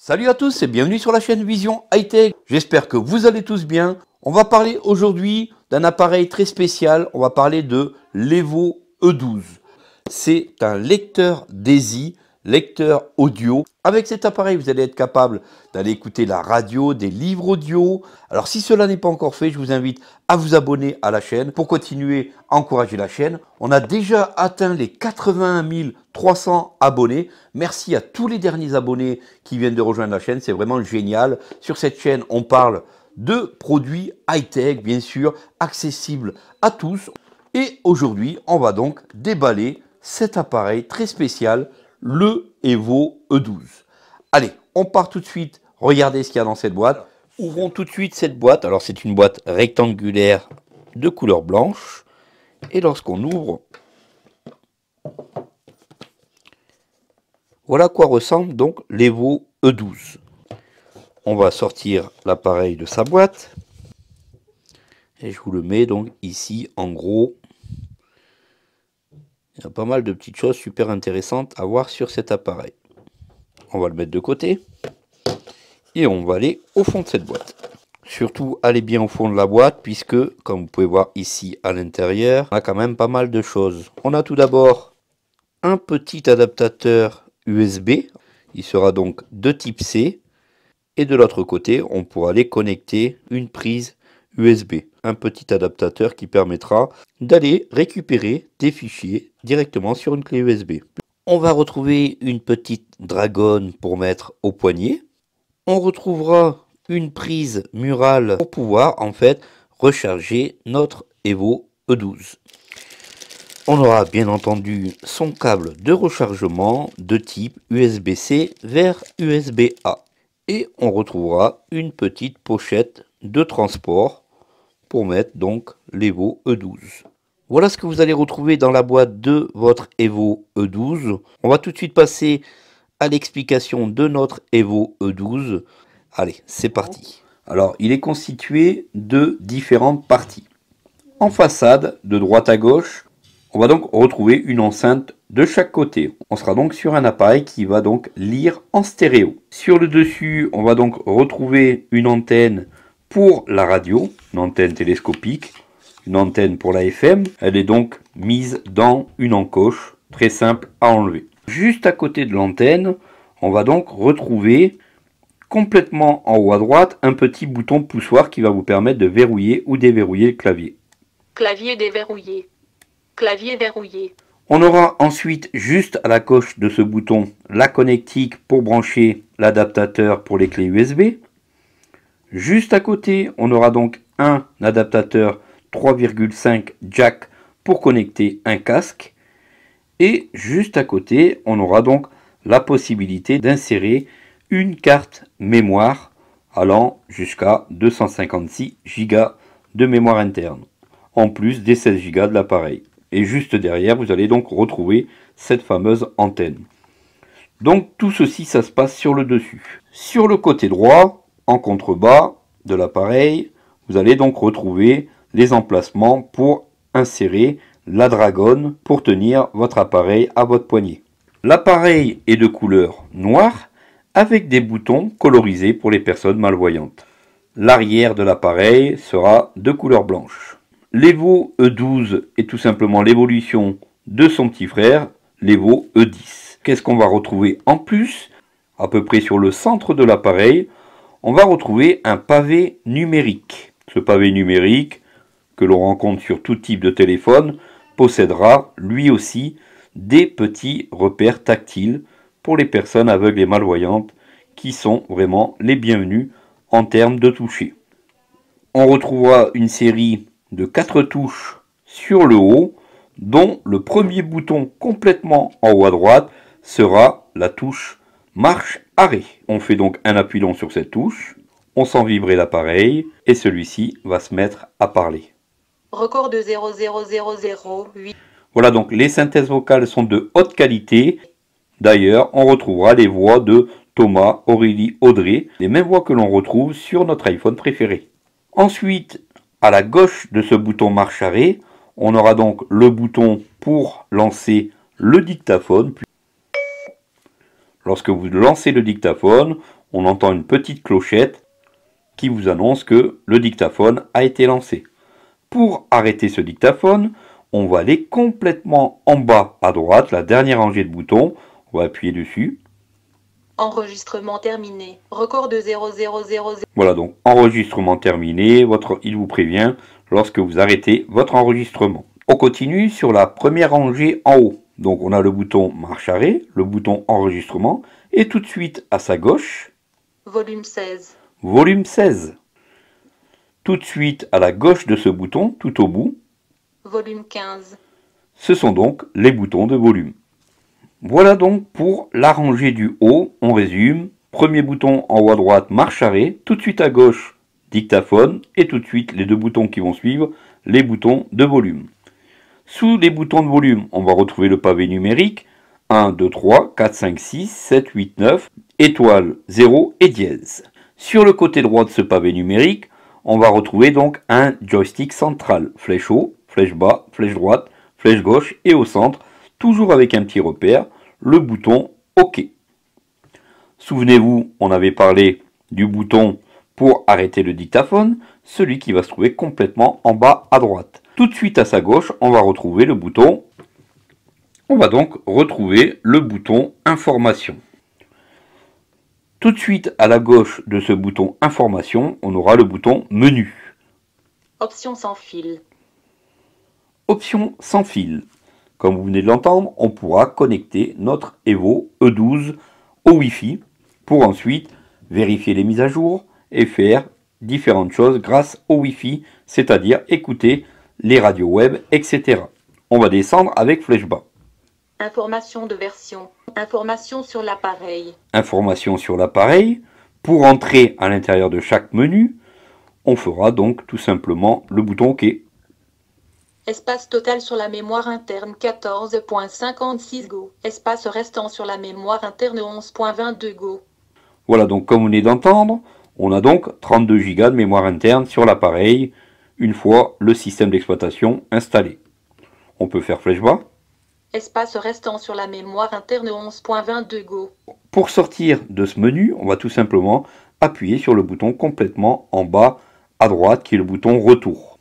Salut à tous et bienvenue sur la chaîne Vision Hightech. J'espère que vous allez tous bien. On va parler aujourd'hui d'un appareil très spécial. On va parler de l'Evo E12. C'est un lecteur DAISY lecteur audio. Avec cet appareil, vous allez être capable d'aller écouter la radio, des livres audio. Alors si cela n'est pas encore fait, je vous invite à vous abonner à la chaîne pour continuer à encourager la chaîne. On a déjà atteint les 81 300 abonnés. Merci à tous les derniers abonnés qui viennent de rejoindre la chaîne. C'est vraiment génial. Sur cette chaîne, on parle de produits high-tech, bien sûr, accessibles à tous. Et aujourd'hui, on va donc déballer cet appareil très spécial le Evo E12. Allez, on part tout de suite Regardez ce qu'il y a dans cette boîte. Ouvrons tout de suite cette boîte. Alors c'est une boîte rectangulaire de couleur blanche. Et lorsqu'on ouvre, voilà à quoi ressemble donc l'Evo E12. On va sortir l'appareil de sa boîte. Et je vous le mets donc ici en gros il y a pas mal de petites choses super intéressantes à voir sur cet appareil. On va le mettre de côté. Et on va aller au fond de cette boîte. Surtout, allez bien au fond de la boîte, puisque, comme vous pouvez voir ici à l'intérieur, on a quand même pas mal de choses. On a tout d'abord un petit adaptateur USB. Il sera donc de type C. Et de l'autre côté, on pourra aller connecter une prise USB un petit adaptateur qui permettra d'aller récupérer des fichiers directement sur une clé USB. On va retrouver une petite dragonne pour mettre au poignet. On retrouvera une prise murale pour pouvoir en fait recharger notre Evo E12. On aura bien entendu son câble de rechargement de type USB-C vers USB-A. Et on retrouvera une petite pochette de transport pour mettre donc l'Evo E12. Voilà ce que vous allez retrouver dans la boîte de votre Evo E12. On va tout de suite passer à l'explication de notre Evo E12. Allez, c'est parti. Alors, il est constitué de différentes parties. En façade, de droite à gauche, on va donc retrouver une enceinte de chaque côté. On sera donc sur un appareil qui va donc lire en stéréo. Sur le dessus, on va donc retrouver une antenne pour la radio, une antenne télescopique, une antenne pour la FM. Elle est donc mise dans une encoche, très simple à enlever. Juste à côté de l'antenne, on va donc retrouver complètement en haut à droite un petit bouton poussoir qui va vous permettre de verrouiller ou déverrouiller le clavier. Clavier déverrouillé. Clavier verrouillé. On aura ensuite juste à la coche de ce bouton la connectique pour brancher l'adaptateur pour les clés USB. Juste à côté, on aura donc un adaptateur 3,5 jack pour connecter un casque. Et juste à côté, on aura donc la possibilité d'insérer une carte mémoire allant jusqu'à 256 Go de mémoire interne, en plus des 16 Go de l'appareil. Et juste derrière, vous allez donc retrouver cette fameuse antenne. Donc tout ceci, ça se passe sur le dessus. Sur le côté droit, en contrebas de l'appareil, vous allez donc retrouver les emplacements pour insérer la dragonne pour tenir votre appareil à votre poignet. L'appareil est de couleur noire avec des boutons colorisés pour les personnes malvoyantes. L'arrière de l'appareil sera de couleur blanche. L'Evo E12 est tout simplement l'évolution de son petit frère, l'Evo E10. Qu'est-ce qu'on va retrouver en plus À peu près sur le centre de l'appareil, on va retrouver un pavé numérique. Ce pavé numérique, que l'on rencontre sur tout type de téléphone, possédera lui aussi des petits repères tactiles pour les personnes aveugles et malvoyantes qui sont vraiment les bienvenus en termes de toucher. On retrouvera une série de quatre touches sur le haut, dont le premier bouton complètement en haut à droite sera la touche Marche arrêt. On fait donc un appui long sur cette touche, on sent vibrer l'appareil et celui-ci va se mettre à parler. Record de 00008. Voilà donc les synthèses vocales sont de haute qualité. D'ailleurs, on retrouvera les voix de Thomas, Aurélie, Audrey, les mêmes voix que l'on retrouve sur notre iPhone préféré. Ensuite, à la gauche de ce bouton marche arrêt, on aura donc le bouton pour lancer le dictaphone. Lorsque vous lancez le dictaphone, on entend une petite clochette qui vous annonce que le dictaphone a été lancé. Pour arrêter ce dictaphone, on va aller complètement en bas à droite, la dernière rangée de boutons. On va appuyer dessus. Enregistrement terminé. Record de 0000. Voilà donc enregistrement terminé. Votre, il vous prévient lorsque vous arrêtez votre enregistrement. On continue sur la première rangée en haut. Donc on a le bouton marche arrêt, le bouton enregistrement, et tout de suite à sa gauche, volume 16. Volume 16. Tout de suite à la gauche de ce bouton, tout au bout, volume 15. Ce sont donc les boutons de volume. Voilà donc pour la rangée du haut, on résume. Premier bouton en haut à droite, marche arrêt, tout de suite à gauche, dictaphone, et tout de suite les deux boutons qui vont suivre, les boutons de volume. Sous les boutons de volume, on va retrouver le pavé numérique 1, 2, 3, 4, 5, 6, 7, 8, 9, étoile, 0 et dièse. Sur le côté droit de ce pavé numérique, on va retrouver donc un joystick central, flèche haut, flèche bas, flèche droite, flèche gauche et au centre, toujours avec un petit repère, le bouton OK. Souvenez-vous, on avait parlé du bouton pour arrêter le dictaphone, celui qui va se trouver complètement en bas à droite. Tout de suite à sa gauche, on va retrouver le bouton. On va donc retrouver le bouton Information. Tout de suite à la gauche de ce bouton Information, on aura le bouton Menu. Options sans fil. Options sans fil. Comme vous venez de l'entendre, on pourra connecter notre Evo E12 au Wi-Fi pour ensuite vérifier les mises à jour et faire différentes choses grâce au Wi-Fi, c'est-à-dire écouter les radios web, etc. On va descendre avec flèche bas. Information de version. Information sur l'appareil. Information sur l'appareil. Pour entrer à l'intérieur de chaque menu, on fera donc tout simplement le bouton OK. Espace total sur la mémoire interne 14.56 Go. Espace restant sur la mémoire interne 11.22 Go. Voilà donc comme on est d'entendre, on a donc 32 Go de mémoire interne sur l'appareil une fois le système d'exploitation installé. On peut faire flèche bas. Espace restant sur la mémoire interne 11.22 Go. Pour sortir de ce menu, on va tout simplement appuyer sur le bouton complètement en bas à droite qui est le bouton retour.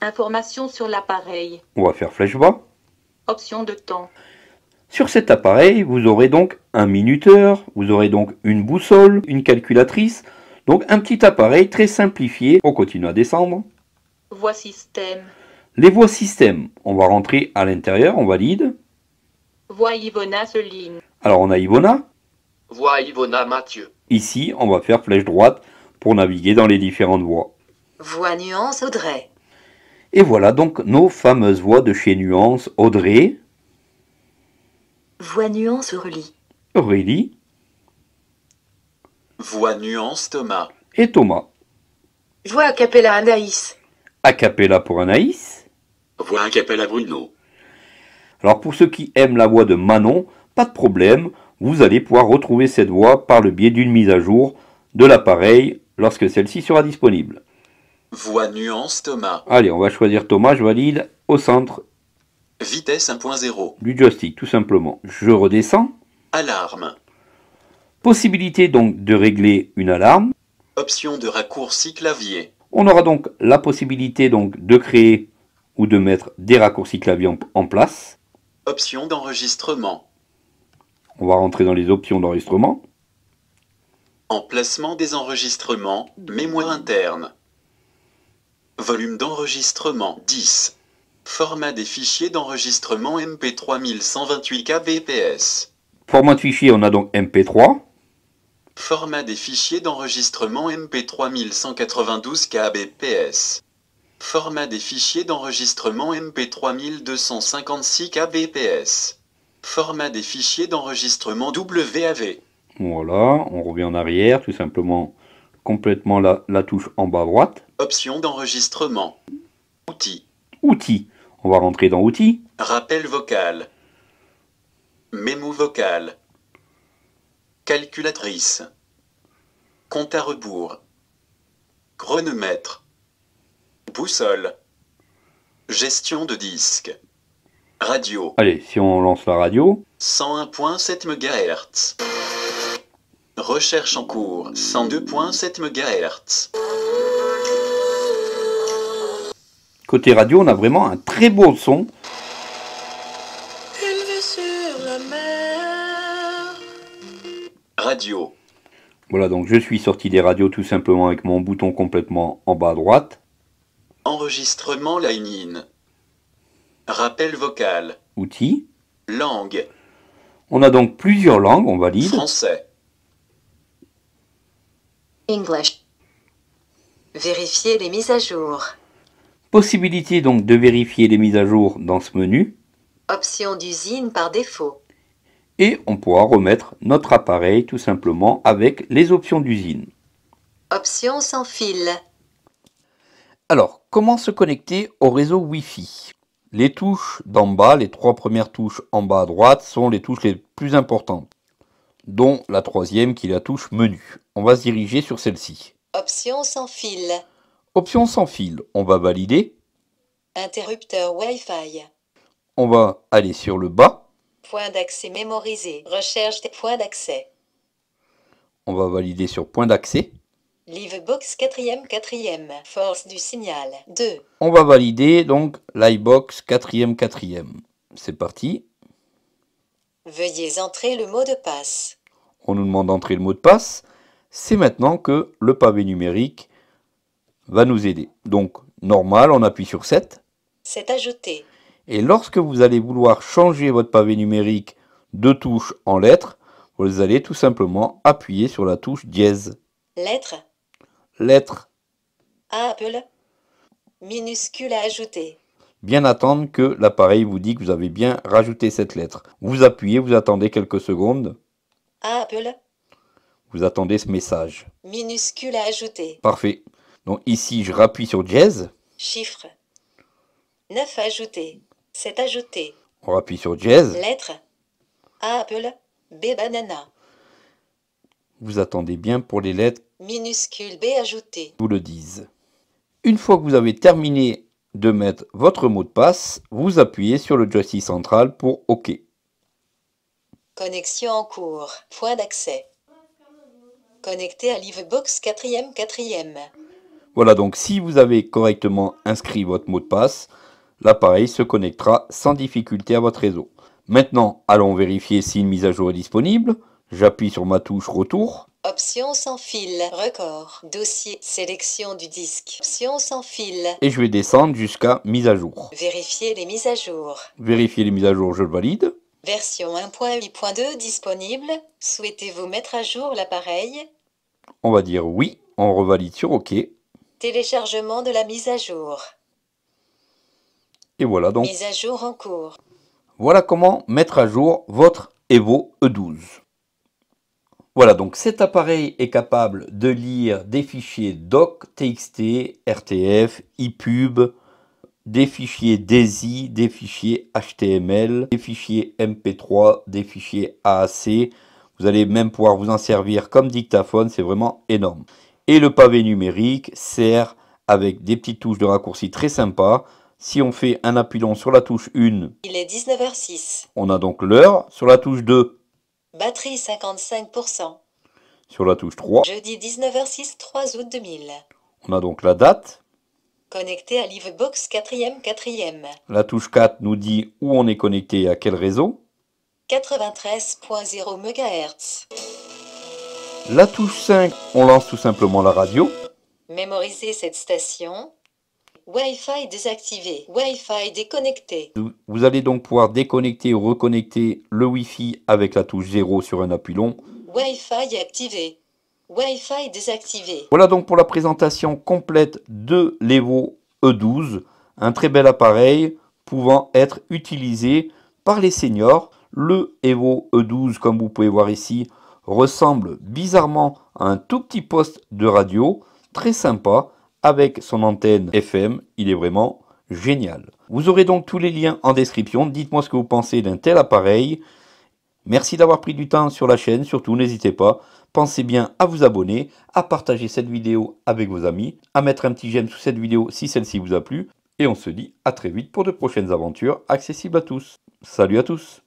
Information sur l'appareil. On va faire flèche bas. Option de temps. Sur cet appareil, vous aurez donc un minuteur, vous aurez donc une boussole, une calculatrice, donc un petit appareil très simplifié. On continue à descendre. Voix système. Les voix système, on va rentrer à l'intérieur, on valide. Voix Yvona Seline. Alors on a Yvona. Voix Yvona Mathieu. Ici, on va faire flèche droite pour naviguer dans les différentes voies. Voix Nuance Audrey. Et voilà donc nos fameuses voix de chez Nuance Audrey. Voix nuance Aurélie. Aurélie. Voix nuance Thomas. Et Thomas. Voix Capella Anaïs a cappella pour Anaïs. Voix a cappella Bruno. Alors pour ceux qui aiment la voix de Manon, pas de problème, vous allez pouvoir retrouver cette voix par le biais d'une mise à jour de l'appareil lorsque celle-ci sera disponible. Voix nuance Thomas. Allez, on va choisir Thomas, je valide au centre. Vitesse 1.0. Du joystick, tout simplement. Je redescends. Alarme. Possibilité donc de régler une alarme. Option de raccourci clavier. On aura donc la possibilité donc de créer ou de mettre des raccourcis clavier en, place. Options d'enregistrement. On va rentrer dans les options d'enregistrement. Emplacement des enregistrements, mémoire interne. Volume d'enregistrement 10. Format des fichiers d'enregistrement MP3128 kbps. Format de fichier, on a donc MP3. Format des fichiers d'enregistrement MP3192 kbps. Format des fichiers d'enregistrement MP3256 kbps. Format des fichiers d'enregistrement WAV. Voilà, on revient en arrière, tout simplement complètement la, touche en bas à droite. Option d'enregistrement. Outils. Outils. On va rentrer dans Outils. Rappel vocal. Mémo vocal. Calculatrice. Compte à rebours. Chronomètre. Boussole. Gestion de disque. Radio. Allez, si on lance la radio. 101.7 MHz. Recherche en cours. 102.7 MHz. Côté radio, on a vraiment un très beau son. Voilà, donc je suis sorti des radios tout simplement avec mon bouton complètement en bas à droite. Enregistrement line-in. Rappel vocal. Outils. Langue. On a donc plusieurs langues, on valide. Français. English. Vérifier les mises à jour. Possibilité donc de vérifier les mises à jour dans ce menu. Option d'usine par défaut et on pourra remettre notre appareil tout simplement avec les options d'usine. Options sans fil. Alors, comment se connecter au réseau Wi-Fi Les touches d'en bas, les trois premières touches en bas à droite sont les touches les plus importantes, dont la troisième qui est la touche menu. On va se diriger sur celle-ci. Options sans fil. Options sans fil, on va valider. Interrupteur Wi-Fi. On va aller sur le bas. Point d'accès mémorisé. Recherche des points d'accès. On va valider sur point d'accès. Livebox 4ème 4ème. Force du signal 2. On va valider donc l'iBox 4ème 4ème. C'est parti. Veuillez entrer le mot de passe. On nous demande d'entrer le mot de passe. C'est maintenant que le pavé numérique va nous aider. Donc normal, on appuie sur 7. C'est ajouté. Et lorsque vous allez vouloir changer votre pavé numérique de touche en lettres, vous allez tout simplement appuyer sur la touche dièse. Lettre. Lettre. Apple. Minuscule à ajouter. Bien attendre que l'appareil vous dit que vous avez bien rajouté cette lettre. Vous appuyez, vous attendez quelques secondes. Apple. Vous attendez ce message. Minuscule à ajouter. Parfait. Donc ici, je rappuie sur dièse. Chiffre. 9 ajouter. C'est ajouté. On appuie sur Jazz ». Lettre A Apple, B banana. Vous attendez bien pour les lettres. Minuscule B ajouté. Vous le disent. Une fois que vous avez terminé de mettre votre mot de passe, vous appuyez sur le joystick central pour OK. Connexion en cours. Point d'accès. Connecté à Livebox 4e 4e. Voilà donc si vous avez correctement inscrit votre mot de passe, l'appareil se connectera sans difficulté à votre réseau. Maintenant, allons vérifier si une mise à jour est disponible. J'appuie sur ma touche Retour. Options sans fil, record, dossier, sélection du disque, options sans fil. Et je vais descendre jusqu'à mise à jour. Vérifier les mises à jour. Vérifier les mises à jour, je valide. Version 1.8.2 disponible. Souhaitez-vous mettre à jour l'appareil On va dire oui, on revalide sur OK. Téléchargement de la mise à jour voilà donc. en cours. Voilà comment mettre à jour votre Evo E12. Voilà, donc cet appareil est capable de lire des fichiers doc, txt, rtf, ipub, des fichiers desi, des fichiers HTML, des fichiers MP3, des fichiers AAC. Vous allez même pouvoir vous en servir comme dictaphone, c'est vraiment énorme. Et le pavé numérique sert avec des petites touches de raccourci très sympas si on fait un appui long sur la touche 1, il est 19h06. On a donc l'heure sur la touche 2. Batterie 55%. Sur la touche 3. Jeudi 19h06 3 août 2000. On a donc la date. Connecté à Livebox 4e 4e. La touche 4 nous dit où on est connecté et à quel réseau. 93.0 MHz. La touche 5, on lance tout simplement la radio. Mémoriser cette station Wi-Fi désactivé. Wi-Fi déconnecté. Vous allez donc pouvoir déconnecter ou reconnecter le Wi-Fi avec la touche 0 sur un appui long. Wi-Fi activé. Wi-Fi désactivé. Voilà donc pour la présentation complète de l'Evo E12. Un très bel appareil pouvant être utilisé par les seniors. Le Evo E12, comme vous pouvez voir ici, ressemble bizarrement à un tout petit poste de radio, très sympa, avec son antenne FM, il est vraiment génial. Vous aurez donc tous les liens en description. Dites-moi ce que vous pensez d'un tel appareil. Merci d'avoir pris du temps sur la chaîne. Surtout, n'hésitez pas. Pensez bien à vous abonner, à partager cette vidéo avec vos amis, à mettre un petit j'aime sous cette vidéo si celle-ci vous a plu. Et on se dit à très vite pour de prochaines aventures accessibles à tous. Salut à tous